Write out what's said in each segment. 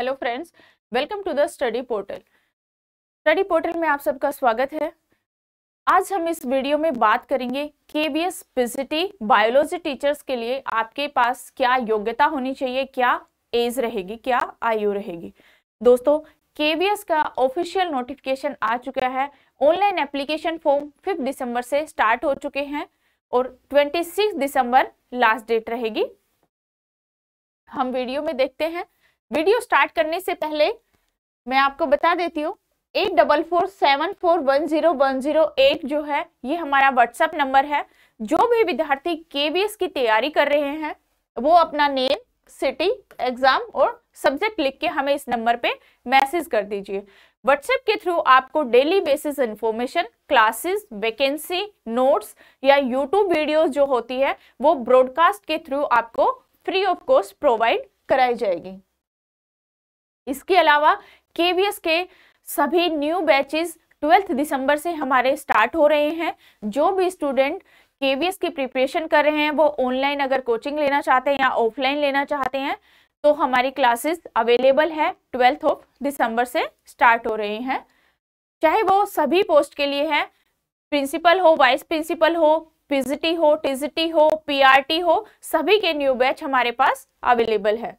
hello friends welcome to the study portal study portal में आप सबका स्वागत है आज हम इस वीडियो में बात करेंगे के बी बायोलॉजी टीचर्स के लिए आपके पास क्या योग्यता होनी चाहिए क्या एज रहेगी क्या आयु रहेगी दोस्तों के का ऑफिशियल नोटिफिकेशन आ चुका है ऑनलाइन एप्लीकेशन फॉर्म फिफ्थ दिसंबर से स्टार्ट हो चुके हैं और ट्वेंटी सिक्स दिसंबर लास्ट डेट रहेगी हम वीडियो में देखते हैं वीडियो स्टार्ट करने से पहले मैं आपको बता देती हूँ eight double four seven four one zero one zero eight जो है ये हमारा व्हाट्सएप नंबर है जो भी विद्यार्थी के की तैयारी कर रहे हैं वो अपना नेम सिटी एग्जाम और सब्जेक्ट लिख के हमें इस नंबर पे मैसेज कर दीजिए व्हाट्सएप के थ्रू आपको daily basis information classes vacancy notes या यूट्यूब वीडियोस जो होती है वो ब्रॉडकास्ट के थ्रू आपको फ्री ऑफ कॉस्ट प्रोवाइड कराई जाएगी इसके अलावा के के सभी न्यू बैचेस ट्वेल्थ दिसंबर से हमारे स्टार्ट हो रहे हैं जो भी स्टूडेंट के की प्रिपरेशन कर रहे हैं वो ऑनलाइन अगर कोचिंग लेना चाहते हैं या ऑफलाइन लेना चाहते हैं तो हमारी क्लासेस अवेलेबल है ट्वेल्थ ऑफ दिसंबर से स्टार्ट हो रही हैं चाहे वो सभी पोस्ट के लिए है प्रिंसिपल हो वाइस प्रिंसिपल हो पीजीटी हो टीजीटी हो पीआरटी हो सभी के न्यू बैच हमारे पास अवेलेबल है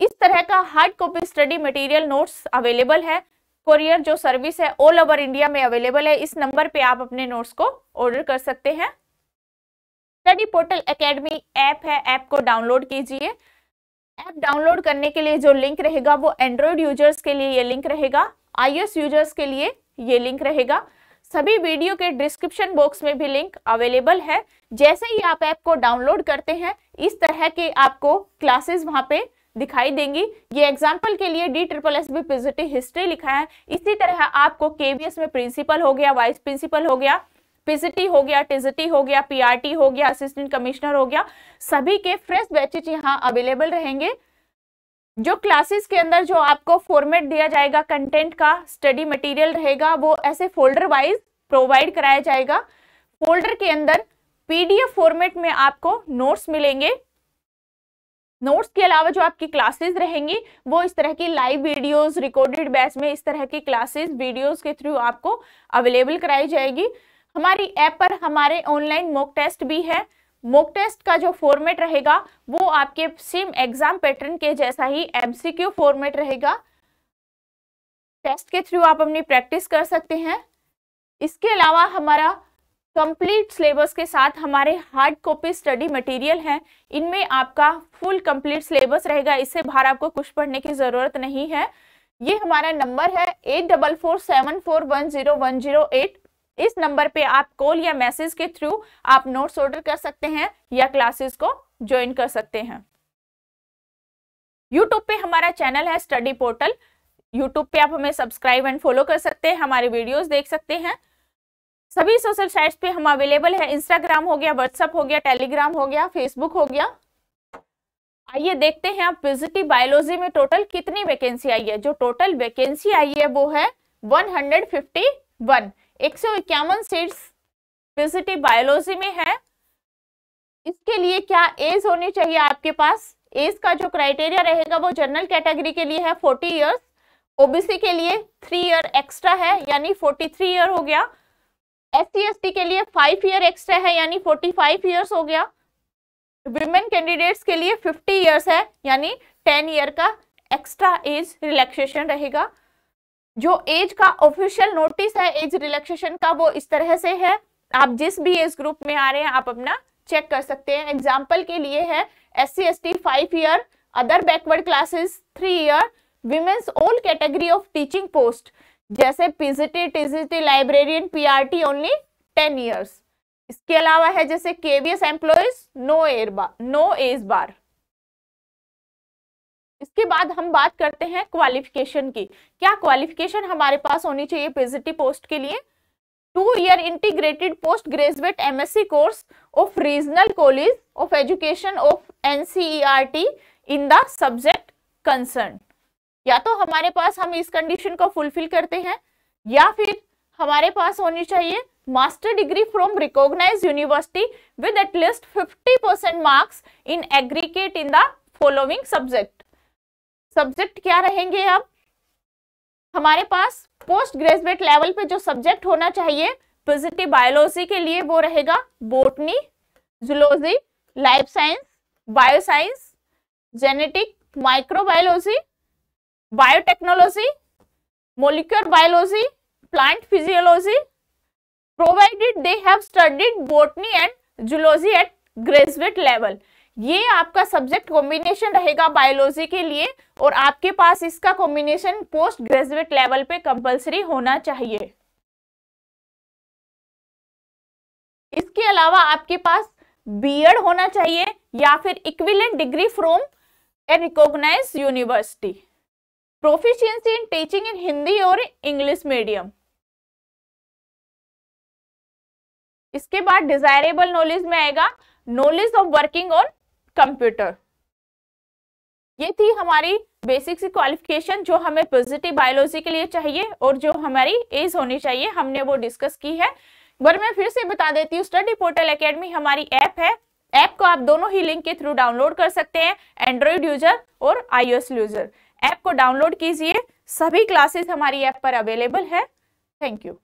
इस तरह का hard copy study material notes available है कोरियर जो सर्विस है ऑल ओवर इंडिया में अवेलेबल है इस नंबर पे आप अपने नोट्स को ऑर्डर कर सकते हैं स्टडी पोर्टल एकेडमी ऐप है ऐप को डाउनलोड कीजिए ऐप डाउनलोड करने के लिए जो लिंक रहेगा वो एंड्रॉयड यूजर्स के लिए ये लिंक रहेगा आई यूजर्स के लिए ये लिंक रहेगा सभी वीडियो के डिस्क्रिप्शन बॉक्स में भी लिंक अवेलेबल है जैसे ही आप ऐप को डाउनलोड करते हैं इस तरह के आपको क्लासेस वहां पे दिखाई देंगी ये एग्जाम्पल के लिए D triple S B positive history लिखा है इसी तरह आपको केवीएस में प्रिंसिपल हो गया वाइस प्रिंसिपल हो गया पिजिटी हो गया टिजिटी हो गया पीआरटी हो गया असिस्टेंट कमिश्नर हो गया सभी के फ्रेश बैचेज यहाँ अवेलेबल रहेंगे जो क्लासेस के अंदर जो आपको फॉर्मेट दिया जाएगा कंटेंट का स्टडी मटेरियल रहेगा वो ऐसे फोल्डर वाइज प्रोवाइड कराया जाएगा फोल्डर के अंदर पीडीएफ फॉर्मेट में आपको नोट्स मिलेंगे नोट्स के अलावा जो आपकी क्लासेस रहेंगी वो इस तरह की लाइव वीडियोस रिकॉर्डेड बैच में इस तरह की क्लासेस वीडियोस के थ्रू आपको अवेलेबल कराई जाएगी हमारी ऐप पर हमारे ऑनलाइन मॉक टेस्ट भी है मॉक टेस्ट का जो फॉर्मेट रहेगा वो आपके सेम एग्जाम पैटर्न के जैसा ही एम फॉर्मेट रहेगा टेस्ट के थ्रू आप अपनी प्रैक्टिस कर सकते हैं इसके अलावा हमारा कंप्लीट सिलेबस के साथ हमारे हार्ड कॉपी स्टडी मटेरियल हैं इनमें आपका फुल कंप्लीट सिलेबस रहेगा इससे बाहर आपको कुछ पढ़ने की ज़रूरत नहीं है ये हमारा नंबर है eight double four seven four one zero one zero eight इस नंबर पे आप कॉल या मैसेज के थ्रू आप नोट्स ऑर्डर कर सकते हैं या क्लासेस को ज्वाइन कर सकते हैं यूट्यूब पे हमारा चैनल है स्टडी पोर्टल यूट्यूब पे आप हमें सब्सक्राइब एंड फॉलो कर सकते हैं हमारे वीडियोज देख सकते हैं सभी सोशल साइट्स पे हम अवेलेबल है इंस्टाग्राम हो गया व्हाट्सअप हो गया टेलीग्राम हो गया फेसबुक हो गया आइए देखते हैं आप पीजीटी बायोलॉजी में टोटल कितनी वैकेंसी आई है जो टोटल वैकेंसी आई है वो है 151 एक सौ इक्यावन सीट्स पीजीटी बायोलॉजी में है इसके लिए क्या एज होनी चाहिए आपके पास एज का जो क्राइटेरिया रहेगा वो जनरल कैटेगरी के लिए है फोर्टी ईयर्स ओबीसी के लिए थ्री ईयर एक्स्ट्रा है यानी फोर्टी थ्री ईयर हो गया एस सी के लिए फाइव ईयर एक्स्ट्रा है यानी फोर्टी फाइव ईयर्स हो गया विमेन कैंडिडेट्स के लिए फिफ्टी ईयर्स है यानी टेन ईयर का एक्स्ट्रा एज रिलैक्सेशन रहेगा जो एज का ऑफिशियल नोटिस है एज रिलैक्सेशन का वो इस तरह से है आप जिस भी एज ग्रुप में आ रहे हैं आप अपना चेक कर सकते हैं एग्जाम्पल के लिए है S C S T five year other backward classes three year women's all category of teaching post जैसे PGT TGT librarian PRT only ten years इसके अलावा है जैसे KVS employees no year bar no age bar इसके बाद हम बात करते हैं क्वालिफिकेशन की क्या क्वालिफिकेशन हमारे पास होनी चाहिए पीजीटी पोस्ट के लिए two year integrated post graduate सी course of regional college of education of NCERT in the subject concern या तो हमारे पास हम इस कंडीशन को फुलफिल करते हैं या फिर हमारे पास होनी चाहिए master degree from recognize university with at least fifty percent marks in aggregate in the following subject subject क्या रहेंगे अब हमारे पास पोस्ट ग्रेजुएट लेवल पे जो सब्जेक्ट होना चाहिए पॉजिटिव बायोलॉजी के लिए वो रहेगा botany zoology life science bioscience genetic microbiology biotechnology molecular biology plant physiology provided they have studied botany and zoology at graduate level ये आपका सब्जेक्ट कॉम्बिनेशन रहेगा बायोलॉजी के लिए और आपके पास इसका कॉम्बिनेशन पोस्ट ग्रेजुएट लेवल पे कंपलसरी होना चाहिए इसके अलावा आपके पास बीएड होना चाहिए या फिर equivalent degree from a recognize university proficiency in teaching in Hindi और इंग्लिश मीडियम इसके बाद डिजायरेबल नॉलेज में आएगा knowledge of working on computer ये थी हमारी बेसिक सी क्वालिफिकेशन जो हमें पॉजिटिव बायोलॉजी के लिए चाहिए और जो हमारी एज होनी चाहिए हमने वो डिस्कस की है बार मैं फिर से बता देती हूँ स्टडी पोर्टल एकेडमी हमारी ऐप है ऐप को आप दोनों ही लिंक के थ्रू डाउनलोड कर सकते हैं एंड्रॉइड यूजर और आईओएस यूजर ऐप को डाउनलोड कीजिए सभी क्लासेस हमारी ऐप पर अवेलेबल है थैंक यू